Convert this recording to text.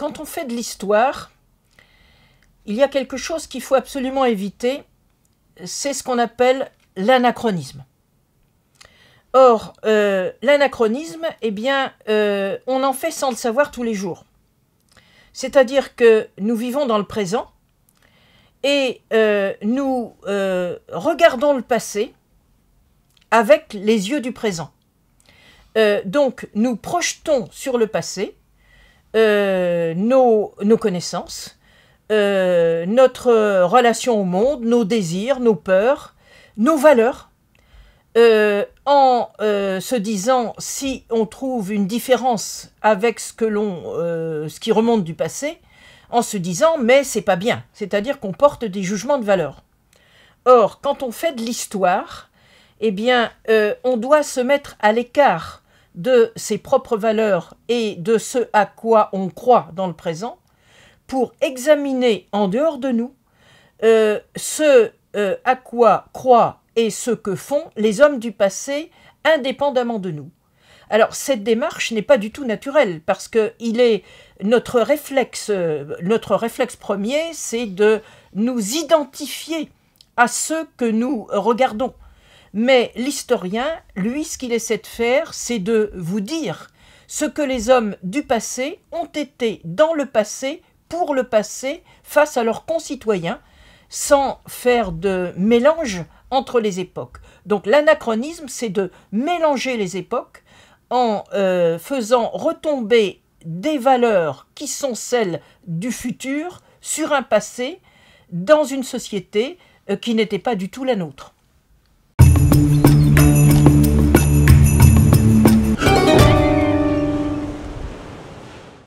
Quand on fait de l'histoire, il y a quelque chose qu'il faut absolument éviter, c'est ce qu'on appelle l'anachronisme. Or, euh, l'anachronisme, eh bien, euh, on en fait sans le savoir tous les jours. C'est-à-dire que nous vivons dans le présent et euh, nous regardons le passé avec les yeux du présent. donc, nous projetons sur le passé euh, nos, connaissances, euh, notre relation au monde, nos désirs, nos peurs, nos valeurs, euh, en se disant si on trouve une différence avec ce que l'on, ce qui remonte du passé, en se disant mais c'est pas bien, c'est-à-dire qu'on porte des jugements de valeur. Or, quand on fait de l'histoire, eh bien, on doit se mettre à l'écart de ses propres valeurs et de ce à quoi on croit dans le présent, pour examiner en dehors de nous euh, ce euh, à quoi croient et ce que font les hommes du passé indépendamment de nous. Alors cette démarche n'est pas du tout naturelle parce que il est notre réflexe, euh, notre réflexe premier, c'est de nous identifier à ce que nous regardons. Mais l'historien, lui, ce qu'il essaie de faire, c'est de vous dire ce que les hommes du passé ont été dans le passé, pour le passé, face à leurs concitoyens, sans faire de mélange entre les époques. Donc l'anachronisme, c'est de mélanger les époques en euh, faisant retomber des valeurs qui sont celles du futur sur un passé dans une société euh, qui n'était pas du tout la nôtre.